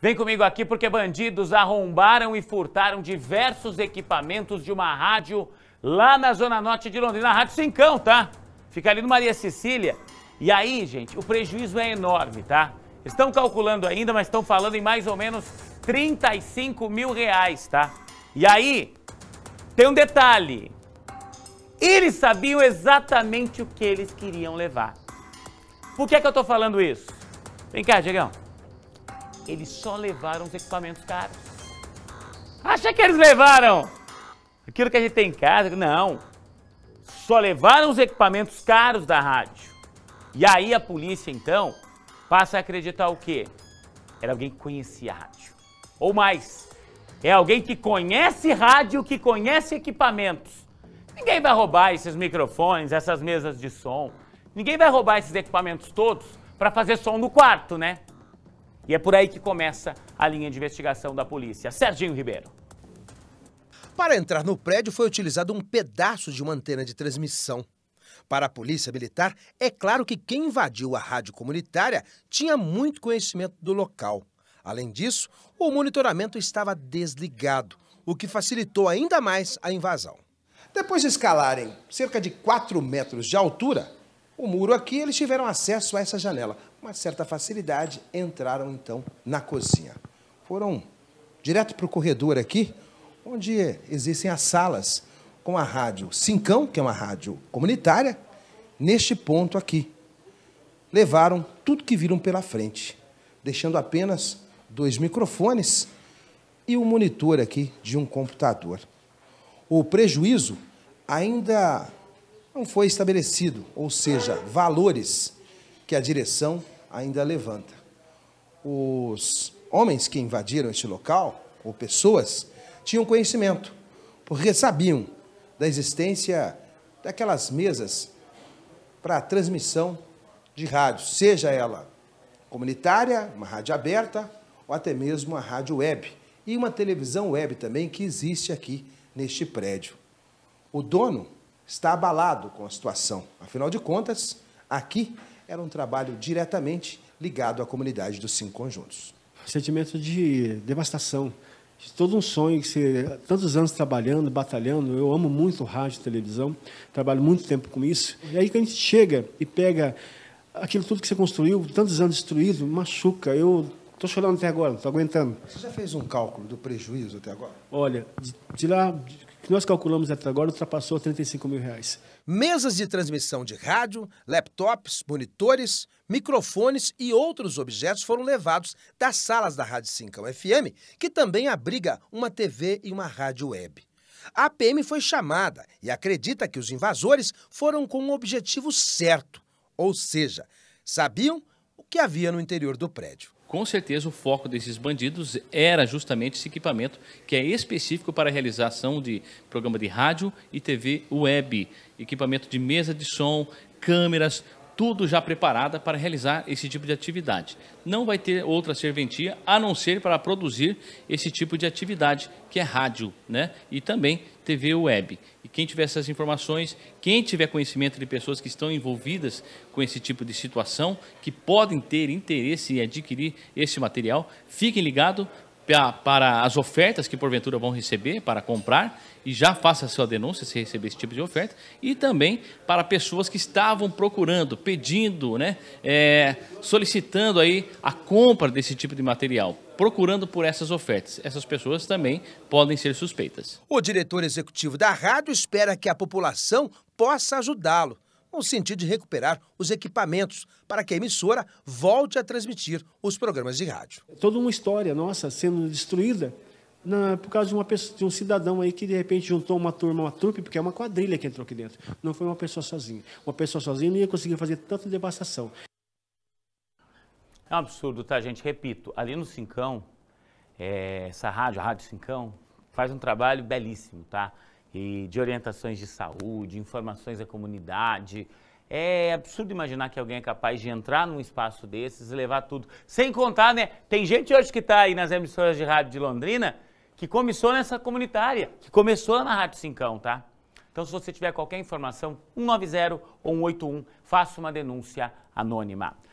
Vem comigo aqui porque bandidos arrombaram e furtaram diversos equipamentos de uma rádio lá na zona norte de Londrina, a Rádio Cincão, tá? Fica ali no Maria Cecília. E aí, gente, o prejuízo é enorme, tá? Estão calculando ainda, mas estão falando em mais ou menos 35 mil reais, tá? E aí, tem um detalhe. Eles sabiam exatamente o que eles queriam levar. Por que é que eu tô falando isso? Vem cá, Diegão. Eles só levaram os equipamentos caros. Acha que eles levaram aquilo que a gente tem em casa? Não. Só levaram os equipamentos caros da rádio. E aí a polícia, então, passa a acreditar o quê? Era alguém que conhecia a rádio. Ou mais, é alguém que conhece rádio, que conhece equipamentos. Ninguém vai roubar esses microfones, essas mesas de som. Ninguém vai roubar esses equipamentos todos para fazer som no quarto, né? E é por aí que começa a linha de investigação da polícia. Serginho Ribeiro. Para entrar no prédio foi utilizado um pedaço de uma antena de transmissão. Para a polícia militar, é claro que quem invadiu a rádio comunitária tinha muito conhecimento do local. Além disso, o monitoramento estava desligado, o que facilitou ainda mais a invasão. Depois de escalarem cerca de 4 metros de altura, o muro aqui, eles tiveram acesso a essa janela uma certa facilidade, entraram então na cozinha. Foram direto para o corredor aqui, onde existem as salas com a rádio Cincão, que é uma rádio comunitária, neste ponto aqui. Levaram tudo que viram pela frente, deixando apenas dois microfones e um monitor aqui de um computador. O prejuízo ainda não foi estabelecido, ou seja, valores que a direção ainda levanta. Os homens que invadiram este local, ou pessoas, tinham conhecimento, porque sabiam da existência daquelas mesas para transmissão de rádio, seja ela comunitária, uma rádio aberta, ou até mesmo uma rádio web, e uma televisão web também que existe aqui neste prédio. O dono está abalado com a situação, afinal de contas, aqui era um trabalho diretamente ligado à comunidade dos cinco conjuntos. Sentimento de devastação, de todo um sonho que se tantos anos trabalhando, batalhando, eu amo muito rádio e televisão, trabalho muito tempo com isso. E aí que a gente chega e pega aquilo tudo que você construiu, tantos anos destruído, machuca. Eu Estou chorando até agora, não estou aguentando. Você já fez um cálculo do prejuízo até agora? Olha, de, de lá, de, que nós calculamos até agora, ultrapassou 35 mil reais. Mesas de transmissão de rádio, laptops, monitores, microfones e outros objetos foram levados das salas da Rádio 5 FM, que também abriga uma TV e uma rádio web. A PM foi chamada e acredita que os invasores foram com o um objetivo certo, ou seja, sabiam o que havia no interior do prédio com certeza o foco desses bandidos era justamente esse equipamento que é específico para a realização de programa de rádio e TV web, equipamento de mesa de som, câmeras, tudo já preparada para realizar esse tipo de atividade. Não vai ter outra serventia a não ser para produzir esse tipo de atividade, que é rádio, né? E também TV web. E quem tiver essas informações, quem tiver conhecimento de pessoas que estão envolvidas com esse tipo de situação, que podem ter interesse em adquirir esse material, fiquem ligados para as ofertas que porventura vão receber para comprar e já faça a sua denúncia se receber esse tipo de oferta e também para pessoas que estavam procurando, pedindo, né, é, solicitando aí a compra desse tipo de material, procurando por essas ofertas. Essas pessoas também podem ser suspeitas. O diretor executivo da rádio espera que a população possa ajudá-lo no sentido de recuperar os equipamentos para que a emissora volte a transmitir os programas de rádio. É toda uma história nossa sendo destruída na, por causa de, uma pessoa, de um cidadão aí que de repente juntou uma turma, uma trupe, porque é uma quadrilha que entrou aqui dentro. Não foi uma pessoa sozinha. Uma pessoa sozinha não ia conseguir fazer tanta devastação. É um absurdo, tá, gente? Repito, ali no Cincão, é, essa rádio, a Rádio Cincão, faz um trabalho belíssimo, tá? e de orientações de saúde, informações à comunidade. É absurdo imaginar que alguém é capaz de entrar num espaço desses e levar tudo. Sem contar, né? Tem gente hoje que está aí nas emissoras de rádio de Londrina que começou nessa comunitária, que começou na Rádio Cincão, tá? Então, se você tiver qualquer informação, 190 ou 181, faça uma denúncia anônima.